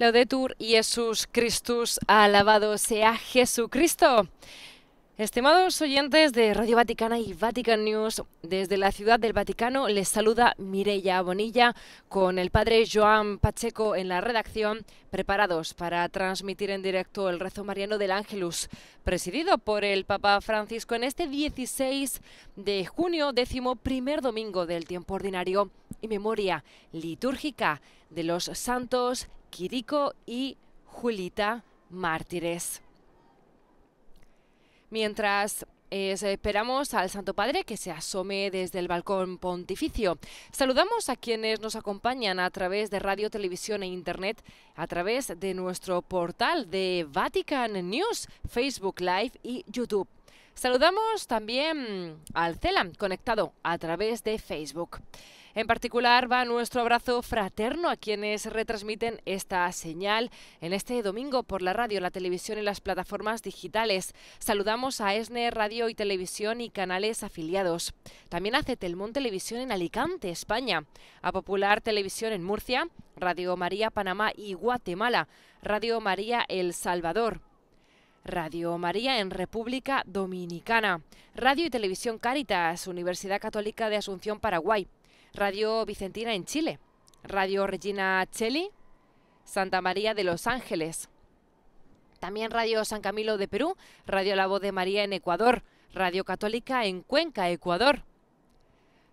Laudetur Jesús Christus, alabado sea Jesucristo. Estimados oyentes de Radio Vaticana y Vatican News, desde la Ciudad del Vaticano les saluda Mireya Bonilla con el padre Joan Pacheco en la redacción, preparados para transmitir en directo el rezo mariano del Ángelus, presidido por el Papa Francisco en este 16 de junio, décimo primer domingo del tiempo ordinario y memoria litúrgica de los santos Quirico y Julita Mártires. Mientras esperamos al Santo Padre que se asome desde el balcón pontificio. Saludamos a quienes nos acompañan a través de radio, televisión e internet, a través de nuestro portal de Vatican News, Facebook Live y YouTube. Saludamos también al CELAM, conectado a través de Facebook. En particular va nuestro abrazo fraterno a quienes retransmiten esta señal en este domingo por la radio, la televisión y las plataformas digitales. Saludamos a ESNE Radio y Televisión y canales afiliados. También a Cetelmón Televisión en Alicante, España, a Popular Televisión en Murcia, Radio María Panamá y Guatemala, Radio María El Salvador. Radio María en República Dominicana, Radio y Televisión Caritas Universidad Católica de Asunción, Paraguay, Radio Vicentina en Chile, Radio Regina Cheli, Santa María de Los Ángeles, también Radio San Camilo de Perú, Radio La Voz de María en Ecuador, Radio Católica en Cuenca, Ecuador.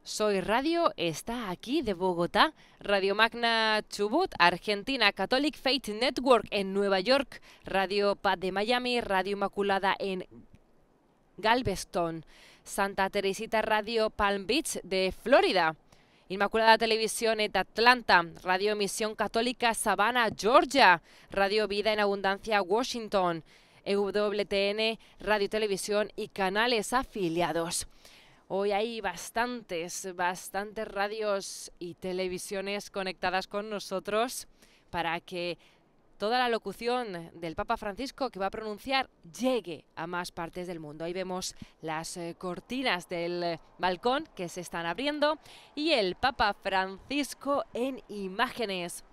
Soy Radio está aquí de Bogotá, Radio Magna Chubut, Argentina, Catholic Faith Network en Nueva York, Radio Paz de Miami, Radio Inmaculada en Galveston, Santa Teresita Radio Palm Beach de Florida. Inmaculada Televisión en Atlanta, Radio Misión Católica Savannah, Georgia, Radio Vida en Abundancia Washington, EWTN, Radio Televisión y canales afiliados. Hoy hay bastantes, bastantes radios y televisiones conectadas con nosotros para que toda la locución del Papa Francisco que va a pronunciar llegue a más partes del mundo. Ahí vemos las eh, cortinas del eh, balcón que se están abriendo y el Papa Francisco en imágenes.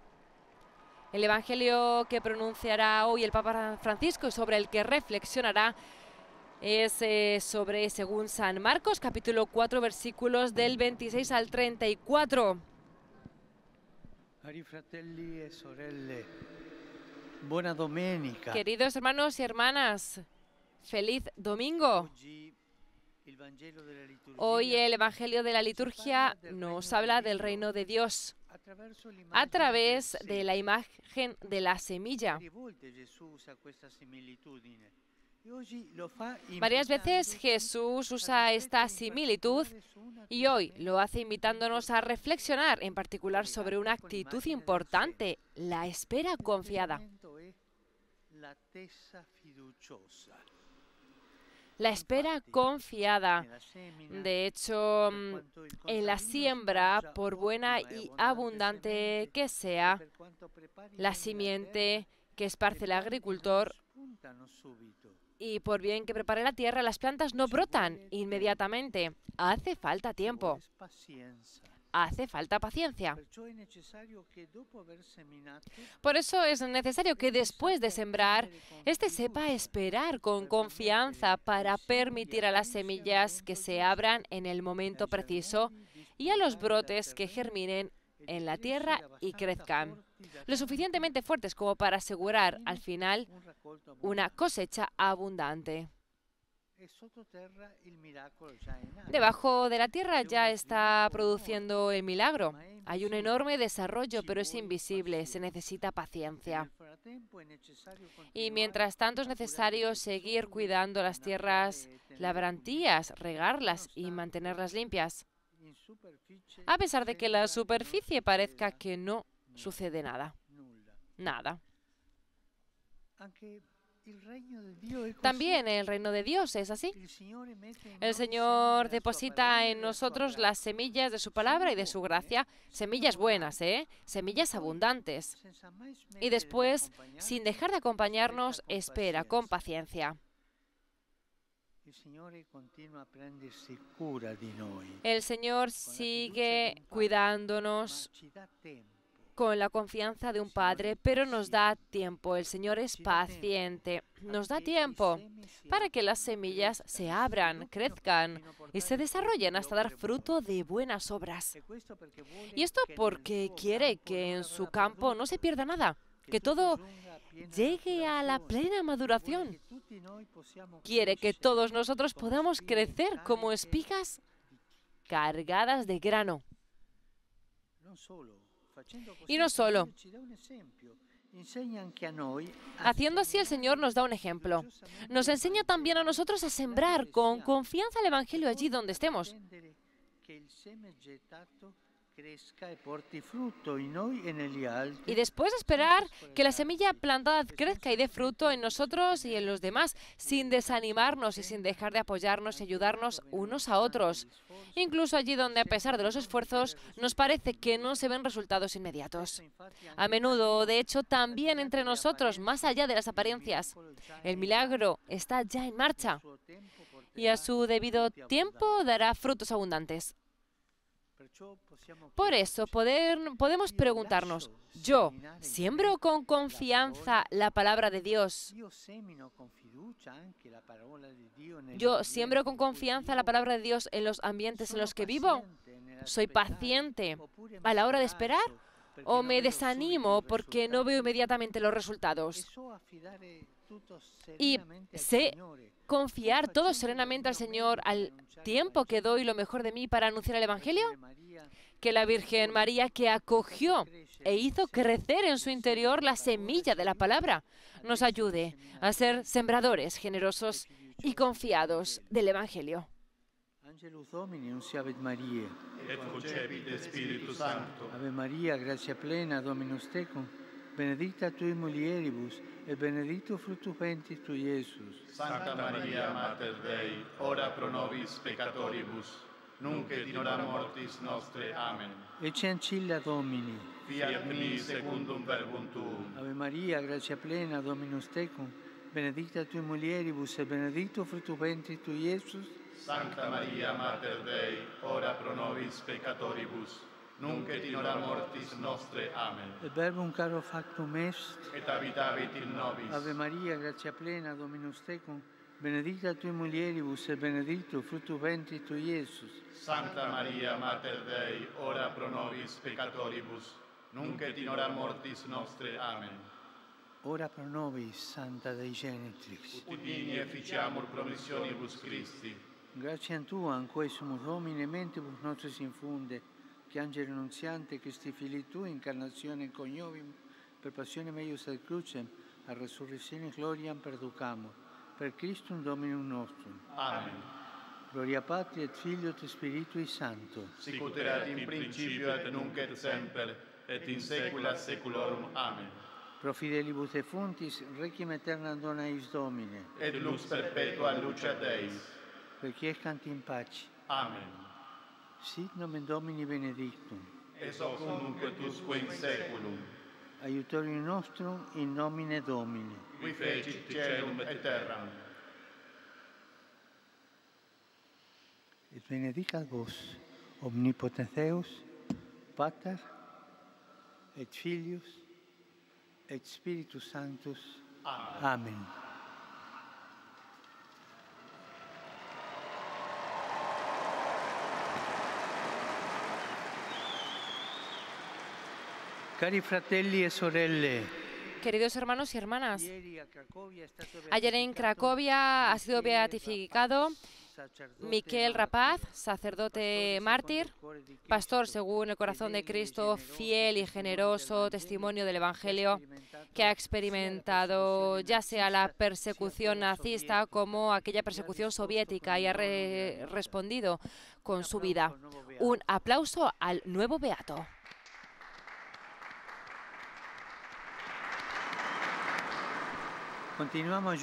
El Evangelio que pronunciará hoy el Papa Francisco y sobre el que reflexionará es eh, sobre, según San Marcos, capítulo 4, versículos del 26 al 34. E Queridos hermanos y hermanas, feliz domingo. Hoy el Evangelio de la Liturgia nos habla del reino de Dios a través de la imagen de la semilla. Varias veces Jesús usa esta similitud y hoy lo hace invitándonos a reflexionar en particular sobre una actitud importante, la espera confiada. La espera confiada. De hecho, mm, en la siembra, por buena y abundante que sea, la simiente que esparce el agricultor y por bien que prepare la tierra, las plantas no brotan inmediatamente. Hace falta tiempo. Pues Hace falta paciencia. Por eso es necesario que después de sembrar, este sepa esperar con confianza para permitir a las semillas que se abran en el momento preciso y a los brotes que germinen en la tierra y crezcan lo suficientemente fuertes como para asegurar al final una cosecha abundante. Debajo de la tierra ya está produciendo el milagro. Hay un enorme desarrollo, pero es invisible. Se necesita paciencia. Y mientras tanto es necesario seguir cuidando las tierras labrantías, regarlas y mantenerlas limpias. A pesar de que la superficie parezca que no sucede nada. Nada. También el reino de Dios es así. El Señor deposita en nosotros las semillas de su palabra y de su gracia, semillas buenas, ¿eh? semillas abundantes. Y después, sin dejar de acompañarnos, espera con paciencia. El Señor sigue cuidándonos con la confianza de un padre, pero nos da tiempo. El Señor es paciente. Nos da tiempo para que las semillas se abran, crezcan y se desarrollen hasta dar fruto de buenas obras. Y esto porque quiere que en su campo no se pierda nada, que todo llegue a la plena maduración. Quiere que todos nosotros podamos crecer e como espigas cargadas de grano. Y no solo. Haciendo así el Señor nos da un ejemplo. Nos enseña también a nosotros a sembrar con confianza el Evangelio allí donde estemos. Y después esperar que la semilla plantada crezca y dé fruto en nosotros y en los demás, sin desanimarnos y sin dejar de apoyarnos y ayudarnos unos a otros. Incluso allí donde, a pesar de los esfuerzos, nos parece que no se ven resultados inmediatos. A menudo, de hecho, también entre nosotros, más allá de las apariencias. El milagro está ya en marcha y a su debido tiempo dará frutos abundantes. Pues, Por eso podemos preguntarnos, ¿yo siembro con confianza la palabra de Dios? ¿Yo siembro con confianza la palabra de Dios en los ambientes en los que vivo? ¿Soy paciente a la hora de esperar? ¿O me desanimo porque no veo inmediatamente los resultados? Y sé confiar todo serenamente al Señor eh, al tiempo que doy lo mejor de mí para anunciar el Evangelio que la Virgen María que acogió e hizo crecer en su interior la semilla de la palabra, nos ayude a ser sembradores generosos y confiados del Evangelio. Angelus Domini, unciavit María. Et concepit Spiritus Sancto. Ave Maria, gracia plena, Dominus tecum, benedicta tui mulieribus, et benedictus fructus ventis tu Iesus. Santa Maria, Mater Dei, ora pro nobis peccatoribus, nunc et in hora mortis nostre. Amen. Ecce ancilla Domini. Fiat mi secundum verbum tuum. Ave Maria, grazia plena, Dominus tecum, benedicta tui mulieribus e benedictus fructus ventris tui, Iesus. Santa Maria, Mater Dei, ora pro nobis peccatoribus, nunc et in hora mortis nostre. Amen. Et verbum caro factum est, et habitavit in nobis. Ave Maria, grazia plena, Dominus tecum, benedicta tu mulieribus e benedictus frutto ventris tu, Iesus. Santa Maria, Mater Dei, ora pro nobis peccatoribus, nunc et in hora mortis nostre. Amen. Ora pro nobis, Santa Dei Genitrix. Udini efficiamur promissionibus Christi. Grazie a Tua, anque sumus homine mentibus nostris infunde, che angelo annunziante, Cristi fili Tu, incarnazione cognovim, per passione meius ad crucem, a resurrezione gloriam perducamur per Cristo un Domino nostro. Amen. Gloria Patri et Filio et e Santo. Sicut erat in principio et nunc et semper et in saecula saeculorum. Amen. Pro fidelibus defuntis, requiem aeterna dona eis Domine. Et lux perpetua lucia Deis. Requiescant in pace. Amen. Sit nomen Domini benedictum. Es hoc nunc et in saeculum aiutori nostrum in nomine Domini. Qui fecit celum e terram. Et benedicat vos, omnipotens Deus, Pater, et Filius, et Spiritus Sanctus. Amen. Amen. fratelli e sorelle. Queridos hermanos y hermanas, ayer en Cracovia ha sido beatificado Miquel Rapaz, sacerdote mártir, pastor según el corazón de Cristo, fiel y generoso testimonio del Evangelio, que ha experimentado ya sea la persecución nazista como aquella persecución soviética y ha respondido con su vida. Un aplauso al nuevo beato. Continuamos,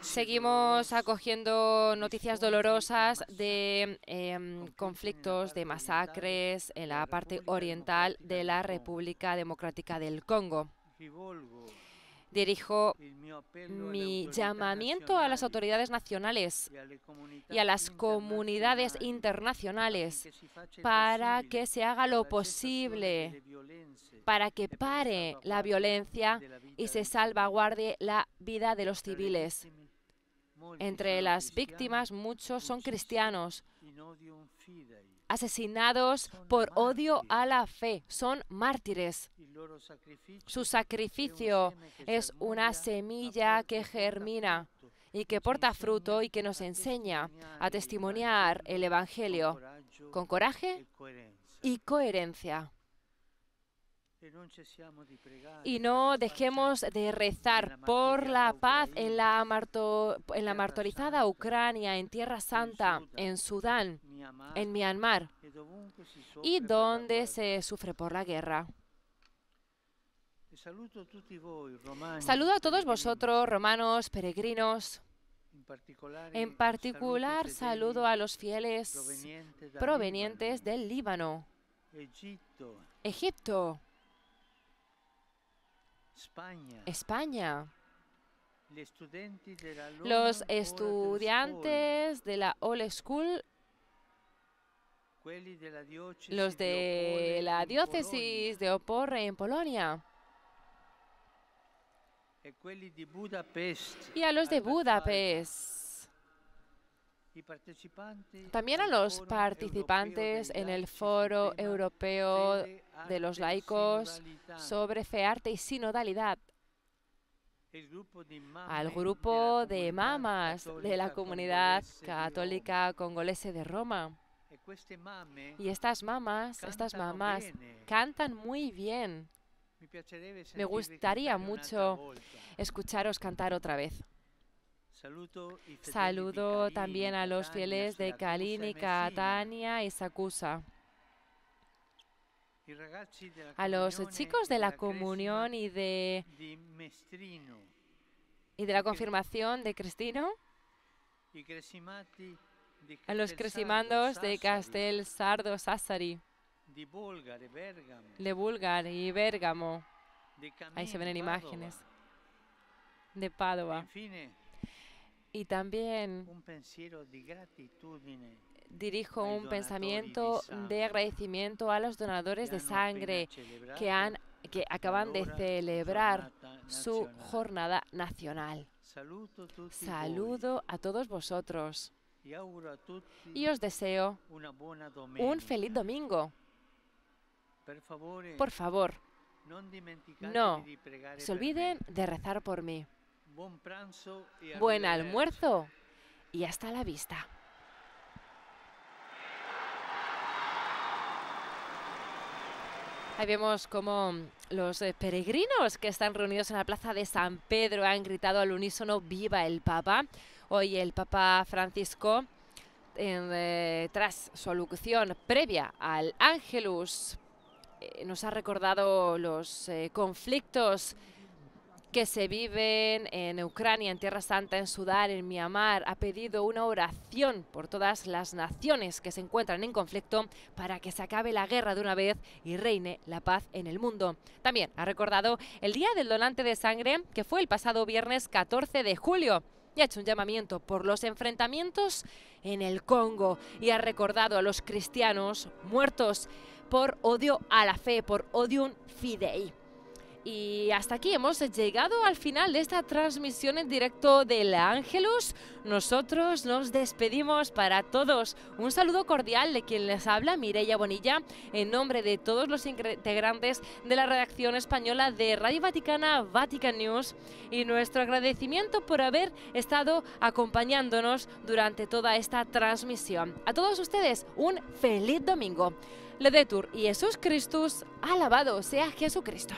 Seguimos acogiendo noticias dolorosas de em, conflictos, de masacres en la parte oriental de la República Democrática del Congo. Dirijo mi llamamiento a las autoridades nacionales y a las comunidades internacionales para que se haga lo posible para que pare la violencia y se salvaguarde la vida de los civiles. Entre las víctimas, muchos son cristianos asesinados por odio a la fe, son mártires. Su sacrificio es una semilla que germina y que porta fruto y que nos enseña a testimoniar el Evangelio con coraje y coherencia. Y no dejemos de rezar por la paz en la, martorizada Ucrania, en Tierra Santa, en Sudán, en Myanmar y donde se sufre por la guerra. Saludo a todos vosotros, romanos, peregrinos. En particular, saludo a los fieles provenientes del Líbano, Egipto, España. Los estudiantes de la Old School, los de la diócesis de Oporre en Polonia, y a los de Budapest también a los participantes en el Foro Europeo de los Laicos sobre Fe, Arte y Sinodalidad, al grupo de mamas de la comunidad católica congolese de Roma. Y estas mamás, estas mamás, eh. cantan muy bien. Me gustaría mucho escucharos cantar otra vez. Saludo también a los fieles de Kalinica, Tania y Sakusa. A los chicos de la comunión y de, y de la confirmación de Cristino. A los crecimandos de Castel Sardo Sassari. De Búlgar y Bérgamo. Ahí se ven en imágenes. De Padua. Y también dirijo un pensamiento de agradecimiento a los donadores de sangre que, han, que acaban de celebrar su jornada nacional. Saludo a todos vosotros y os deseo un feliz domingo. Por favor, eh, no se olviden de rezar por mí buen almuerzo y hasta la vista. Ahí vemos como los eh, peregrinos que están reunidos en la plaza de San Pedro han gritado al unísono ¡Viva el Papa! Hoy el Papa Francisco, eh, tras su alocución previa al Ángelus, eh, nos ha recordado los conflictos que se viven en Ucrania, en Tierra Santa, en Sudán, en Myanmar, ha pedido una oración por todas las naciones que se encuentran en conflicto para que se acabe la guerra de una vez y reine la paz en el mundo. También ha recordado el Día del Donante de Sangre, que fue el pasado viernes 14 de julio y ha hecho un llamamiento por los enfrentamientos en el Congo y ha recordado a los cristianos muertos por odio a la fe, por odium fidei. Y hasta aquí hemos llegado al final de esta transmisión en directo de La Ángelus. Nosotros nos despedimos para todos. Un saludo cordial de quien les habla, Mireia Bonilla, en nombre de todos los integrantes de la redacción española de Radio Vaticana, Vatican News, y nuestro agradecimiento por haber estado acompañándonos durante toda esta transmisión. A todos ustedes, un feliz domingo. Le tour y Jesús cristo alabado sea Jesucristo.